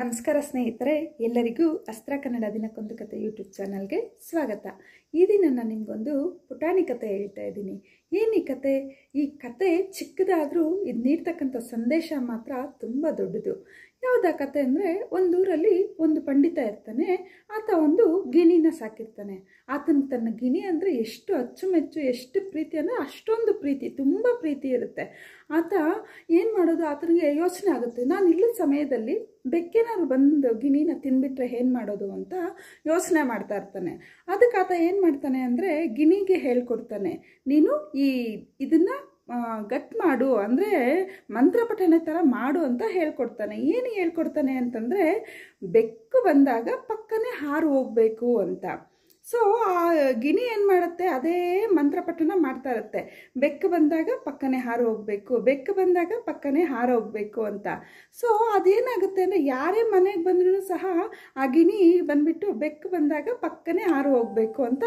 ನಮಸ್ಕಾರ ಸ್ನೇಹಿತರೆ ಎಲ್ಲರಿಗೂ ಅಸ್ತ್ರ ಕನ್ನಡ ದಿನಕ್ಕೊಂದು ಕತೆ ಯೂಟ್ಯೂಬ್ ಚಾನಲ್ಗೆ ಸ್ವಾಗತ ಈ ದಿನ ನಾನು ನಿಮಗೊಂದು ಪುಟಾಣಿ ಕತೆ ಹೇಳ್ತಾ ಇದ್ದೀನಿ ಏನು ಈ ಕತೆ ಈ ಕತೆ ಚಿಕ್ಕದಾದರೂ ಇದು ನೀಡ್ತಕ್ಕಂಥ ಸಂದೇಶ ಮಾತ್ರ ತುಂಬ ದೊಡ್ಡದು ಯಾವುದಾ ಕತೆ ಅಂದರೆ ಒಂದೂರಲ್ಲಿ ಒಂದು ಪಂಡಿತ ಇರ್ತಾನೆ ಆತ ಒಂದು ಗಿಣಿನ ಸಾಕಿರ್ತಾನೆ ಆತನ ತನ್ನ ಗಿಣಿ ಅಂದರೆ ಎಷ್ಟು ಅಚ್ಚುಮೆಚ್ಚು ಎಷ್ಟು ಪ್ರೀತಿ ಅಂದರೆ ಅಷ್ಟೊಂದು ಪ್ರೀತಿ ತುಂಬ ಪ್ರೀತಿ ಇರುತ್ತೆ ಆತ ಏನು ಮಾಡೋದು ಆತನಿಗೆ ಯೋಚನೆ ಆಗುತ್ತೆ ನಾನು ಇಲ್ಲದ ಸಮಯದಲ್ಲಿ ಬೆಕ್ಕೇನಾದ್ರು ಬಂದು ಗಿಣಿನ ತಿನ್ಬಿಟ್ರೆ ಏನು ಮಾಡೋದು ಅಂತ ಯೋಚನೆ ಮಾಡ್ತಾ ಇರ್ತಾನೆ ಅದಕ್ಕೆ ಆತ ಏನು ಮಾಡ್ತಾನೆ ಅಂದರೆ ಗಿಣಿಗೆ ಹೇಳ್ಕೊಡ್ತಾನೆ ನೀನು ಈ ಇದನ್ನು ಗಟ್ ಮಾಡು ಅಂದರೆ ಮಂತ್ರ ಥರ ಮಾಡು ಅಂತ ಹೇಳ್ಕೊಡ್ತಾನೆ ಏನು ಹೇಳ್ಕೊಡ್ತಾನೆ ಅಂತಂದರೆ ಬೆಕ್ಕು ಬಂದಾಗ ಪಕ್ಕನೆ ಹಾರು ಹೋಗಬೇಕು ಅಂತ ಸೊ ಆ ಗಿಣಿ ಏನು ಮಾಡುತ್ತೆ ಅದೇ ಮಂತ್ರಪಠನ ಮಾಡ್ತಾ ಇರುತ್ತೆ ಬೆಕ್ಕು ಬಂದಾಗ ಪಕ್ಕನೆ ಹಾರು ಹೋಗಬೇಕು ಬೆಕ್ಕು ಬಂದಾಗ ಪಕ್ಕನೆ ಹಾರು ಹೋಗಬೇಕು ಅಂತ ಸೊ ಅದೇನಾಗುತ್ತೆ ಅಂದರೆ ಯಾರೇ ಮನೆಗೆ ಬಂದ್ರೂ ಸಹ ಆ ಗಿಣಿ ಬಂದ್ಬಿಟ್ಟು ಬೆಕ್ಕು ಬಂದಾಗ ಪಕ್ಕನೆ ಹಾರು ಹೋಗಬೇಕು ಅಂತ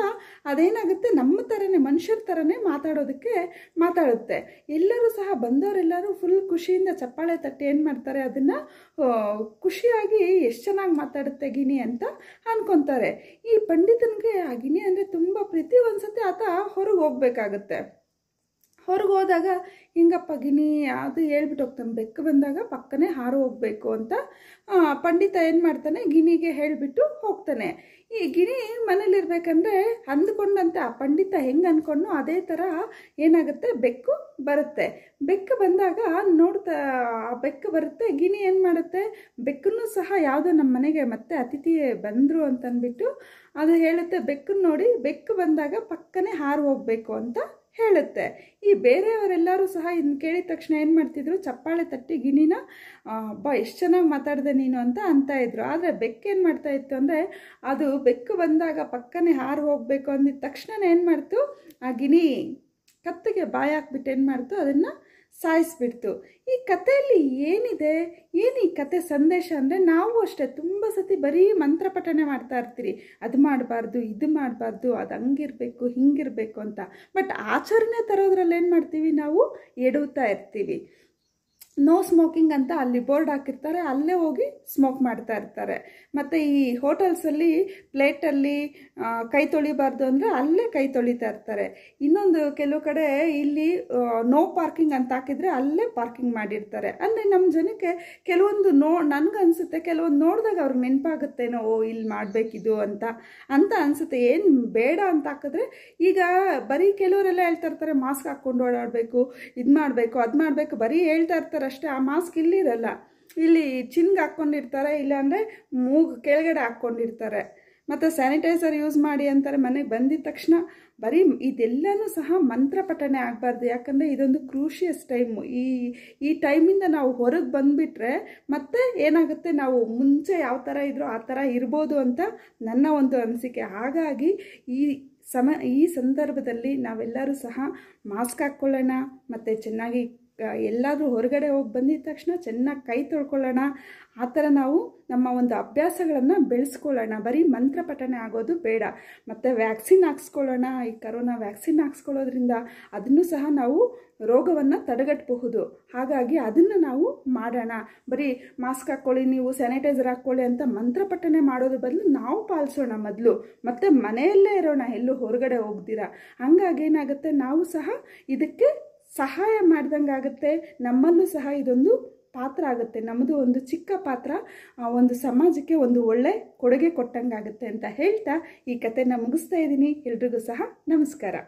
ಅದೇನಾಗುತ್ತೆ ನಮ್ಮ ಥರನೇ ಮನುಷ್ಯರ ಥರನೇ ಮಾತಾಡೋದಕ್ಕೆ ಮಾತಾಡುತ್ತೆ ಎಲ್ಲರೂ ಸಹ ಬಂದವರೆಲ್ಲರೂ ಫುಲ್ ಖುಷಿಯಿಂದ ಚಪ್ಪಾಳೆ ತಟ್ಟಿ ಏನು ಮಾಡ್ತಾರೆ ಅದನ್ನು ಖುಷಿಯಾಗಿ ಎಷ್ಟು ಚೆನ್ನಾಗಿ ಮಾತಾಡುತ್ತೆ ಗಿಣಿ ಅಂತ ಅನ್ಕೊತಾರೆ ಈ ಪಂಡಿತನಿಗೆ ಆಗಿನಿ ಅಂದರೆ ತುಂಬ ಪ್ರೀತಿ ಒಂದ್ಸತಿ ಆತ ಹೊರಗೆ ಹೋಗ್ಬೇಕಾಗತ್ತೆ ಹೊರಗೆ ಹೋದಾಗ ಹಿಂಗಪ್ಪ ಗಿನಿ ಅದು ಹೇಳ್ಬಿಟ್ಟು ಹೋಗ್ತಾನೆ ಬೆಕ್ಕು ಬಂದಾಗ ಪಕ್ಕನೆ ಹಾರು ಹೋಗಬೇಕು ಅಂತ ಪಂಡಿತ ಏನು ಮಾಡ್ತಾನೆ ಗಿಣಿಗೆ ಹೇಳಿಬಿಟ್ಟು ಹೋಗ್ತಾನೆ ಈ ಗಿಣಿ ಮನೇಲಿರ್ಬೇಕಂದ್ರೆ ಅಂದ್ಕೊಂಡಂತೆ ಆ ಪಂಡಿತ ಹೆಂಗೆ ಅಂದ್ಕೊಂಡು ಅದೇ ಥರ ಏನಾಗುತ್ತೆ ಬೆಕ್ಕು ಬರುತ್ತೆ ಬೆಕ್ಕು ಬಂದಾಗ ನೋಡ್ತಾ ಆ ಬೆಕ್ಕು ಬರುತ್ತೆ ಗಿಣಿ ಏನು ಮಾಡುತ್ತೆ ಬೆಕ್ಕನ್ನು ಸಹ ಯಾವುದೋ ನಮ್ಮ ಮನೆಗೆ ಮತ್ತೆ ಅತಿಥಿ ಬಂದರು ಅಂತಂದ್ಬಿಟ್ಟು ಅದು ಹೇಳುತ್ತೆ ಬೆಕ್ಕನ್ನು ನೋಡಿ ಬೆಕ್ಕು ಬಂದಾಗ ಪಕ್ಕನೆ ಹಾರು ಹೋಗಬೇಕು ಅಂತ ಹೇಳುತ್ತೆ ಈ ಬೇರೆಯವರೆಲ್ಲರೂ ಸಹ ಇದನ್ನ ಕೇಳಿದ ತಕ್ಷಣ ಏನು ಮಾಡ್ತಿದ್ರು ಚಪ್ಪಾಳೆ ತಟ್ಟಿ ಗಿಣಿನ ಅಬ್ಬಾ ಎಷ್ಟು ಚೆನ್ನಾಗಿ ಮಾತಾಡಿದೆ ನೀನು ಅಂತ ಅಂತ ಇದ್ರು ಆದರೆ ಬೆಕ್ಕೇನು ಮಾಡ್ತಾ ಇತ್ತು ಅಂದರೆ ಅದು ಬೆಕ್ಕು ಬಂದಾಗ ಪಕ್ಕನೆ ಹಾರು ಹೋಗಬೇಕು ಅಂದಿದ ತಕ್ಷಣ ಏನು ಮಾಡ್ತು ಆ ಗಿಣಿ ಕತ್ತಿಗೆ ಬಾಯಿ ಹಾಕ್ಬಿಟ್ಟು ಏನು ಮಾಡ್ತು ಅದನ್ನು ಸಾಯಿಸ್ಬಿಡ್ತು ಈ ಕಥೆಯಲ್ಲಿ ಏನಿದೆ ಏನು ಈ ಕತೆ ಸಂದೇಶ ಅಂದರೆ ನಾವು ಅಷ್ಟೇ ತುಂಬ ಸತಿ ಬರೀ ಮಂತ್ರ ಪಠನೆ ಮಾಡ್ತಾ ಇರ್ತೀರಿ ಅದು ಮಾಡಬಾರ್ದು ಇದು ಮಾಡಬಾರ್ದು ಅದು ಹಂಗಿರಬೇಕು ಹಿಂಗಿರಬೇಕು ಅಂತ ಬಟ್ ಆಚರಣೆ ತರೋದ್ರಲ್ಲಿ ಏನು ಮಾಡ್ತೀವಿ ನಾವು ಎಡುತ್ತಾ ಇರ್ತೀವಿ ನೋ ಸ್ಮೋಕಿಂಗ್ ಅಂತ ಅಲ್ಲಿ ಬೋರ್ಡ್ ಹಾಕಿರ್ತಾರೆ ಅಲ್ಲೇ ಹೋಗಿ ಸ್ಮೋಕ್ ಮಾಡ್ತಾ ಇರ್ತಾರೆ ಮತ್ತು ಈ ಹೋಟೆಲ್ಸಲ್ಲಿ ಪ್ಲೇಟಲ್ಲಿ ಕೈ ತೊಳಿಬಾರ್ದು ಅಂದರೆ ಅಲ್ಲೇ ಕೈ ತೊಳಿತಾ ಇರ್ತಾರೆ ಇನ್ನೊಂದು ಕೆಲವು ಕಡೆ ಇಲ್ಲಿ ನೋ ಪಾರ್ಕಿಂಗ್ ಅಂತ ಹಾಕಿದರೆ ಅಲ್ಲೇ ಪಾರ್ಕಿಂಗ್ ಮಾಡಿರ್ತಾರೆ ಅಂದರೆ ನಮ್ಮ ಜನಕ್ಕೆ ಕೆಲವೊಂದು ನೋ ನನಗನ್ಸುತ್ತೆ ಕೆಲವೊಂದು ನೋಡಿದಾಗ ಅವ್ರಿಗೆ ನೆನಪಾಗುತ್ತೇನೋ ಓ ಇಲ್ಲಿ ಮಾಡಬೇಕಿದು ಅಂತ ಅಂತ ಅನಿಸುತ್ತೆ ಏನು ಬೇಡ ಅಂತ ಹಾಕಿದ್ರೆ ಈಗ ಬರೀ ಕೆಲವರೆಲ್ಲ ಹೇಳ್ತಾ ಇರ್ತಾರೆ ಮಾಸ್ಕ್ ಹಾಕ್ಕೊಂಡು ಓಡಾಡಬೇಕು ಇದು ಮಾಡಬೇಕು ಅದು ಮಾಡಬೇಕು ಬರೀ ಹೇಳ್ತಾ ಇರ್ತಾರೆ ಅಷ್ಟೇ ಆ ಮಾಸ್ಕ್ ಇಲ್ಲಿರಲ್ಲ ಇಲ್ಲಿ ಚಿನ್ಗೆ ಹಾಕ್ಕೊಂಡಿರ್ತಾರೆ ಇಲ್ಲಾಂದರೆ ಮೂಗು ಕೆಳಗಡೆ ಹಾಕ್ಕೊಂಡಿರ್ತಾರೆ ಮತ್ತು ಸ್ಯಾನಿಟೈಸರ್ ಯೂಸ್ ಮಾಡಿ ಅಂತಾರೆ ಮನೆಗೆ ಬಂದಿದ ತಕ್ಷಣ ಬರೀ ಇದೆಲ್ಲನೂ ಸಹ ಮಂತ್ರ ಪಠಣೆ ಆಗಬಾರ್ದು ಯಾಕಂದರೆ ಇದೊಂದು ಕ್ರೂಷಿಯಸ್ ಟೈಮು ಈ ಈ ಟೈಮಿಂದ ನಾವು ಹೊರಗೆ ಬಂದುಬಿಟ್ರೆ ಮತ್ತೆ ಏನಾಗುತ್ತೆ ನಾವು ಮುಂಚೆ ಯಾವ ಥರ ಇದ್ರೂ ಆ ಥರ ಇರ್ಬೋದು ಅಂತ ನನ್ನ ಒಂದು ಅನಿಸಿಕೆ ಹಾಗಾಗಿ ಈ ಸಮ ಈ ಸಂದರ್ಭದಲ್ಲಿ ನಾವೆಲ್ಲರೂ ಸಹ ಮಾಸ್ಕ್ ಹಾಕ್ಕೊಳ್ಳೋಣ ಮತ್ತು ಚೆನ್ನಾಗಿ ಎಲ್ಲಾದರೂ ಹೊರಗಡೆ ಹೋಗಿ ಬಂದಿದ ತಕ್ಷಣ ಚೆನ್ನಾಗಿ ಕೈ ತೊಳ್ಕೊಳ್ಳೋಣ ಆ ಥರ ನಾವು ನಮ್ಮ ಒಂದು ಅಭ್ಯಾಸಗಳನ್ನು ಬೆಳೆಸ್ಕೊಳ್ಳೋಣ ಬರೀ ಮಂತ್ರ ಆಗೋದು ಬೇಡ ಮತ್ತು ವ್ಯಾಕ್ಸಿನ್ ಹಾಕ್ಸ್ಕೊಳ್ಳೋಣ ಈ ಕರೋನಾ ವ್ಯಾಕ್ಸಿನ್ ಹಾಕ್ಸ್ಕೊಳ್ಳೋದ್ರಿಂದ ಅದನ್ನು ಸಹ ನಾವು ರೋಗವನ್ನು ತಡೆಗಟ್ಟಬಹುದು ಹಾಗಾಗಿ ಅದನ್ನು ನಾವು ಮಾಡೋಣ ಬರೀ ಮಾಸ್ಕ್ ಹಾಕ್ಕೊಳ್ಳಿ ನೀವು ಸ್ಯಾನಿಟೈಸರ್ ಹಾಕ್ಕೊಳ್ಳಿ ಅಂತ ಮಂತ್ರ ಪಠನೆ ಮಾಡೋದ್ರ ಬದಲು ನಾವು ಪಾಲಿಸೋಣ ಮೊದಲು ಮತ್ತು ಮನೆಯಲ್ಲೇ ಇರೋಣ ಎಲ್ಲೂ ಹೊರಗಡೆ ಹೋಗ್ದಿರ ಹಂಗಾಗಿ ಏನಾಗುತ್ತೆ ನಾವು ಸಹ ಇದಕ್ಕೆ ಸಹಾಯ ಮಾಡ್ದಂಗೆ ಆಗುತ್ತೆ ನಮ್ಮಲ್ಲೂ ಸಹ ಇದೊಂದು ಪಾತ್ರ ಆಗುತ್ತೆ ನಮ್ಮದು ಒಂದು ಚಿಕ್ಕ ಪಾತ್ರ ಒಂದು ಸಮಾಜಕ್ಕೆ ಒಂದು ಒಳ್ಳೆ ಕೊಡುಗೆ ಕೊಟ್ಟಂಗಾಗುತ್ತೆ ಅಂತ ಹೇಳ್ತಾ ಈ ಕಥೆನ ಮುಗಿಸ್ತಾ ಇದ್ದೀನಿ ಎಲ್ರಿಗೂ ಸಹ ನಮಸ್ಕಾರ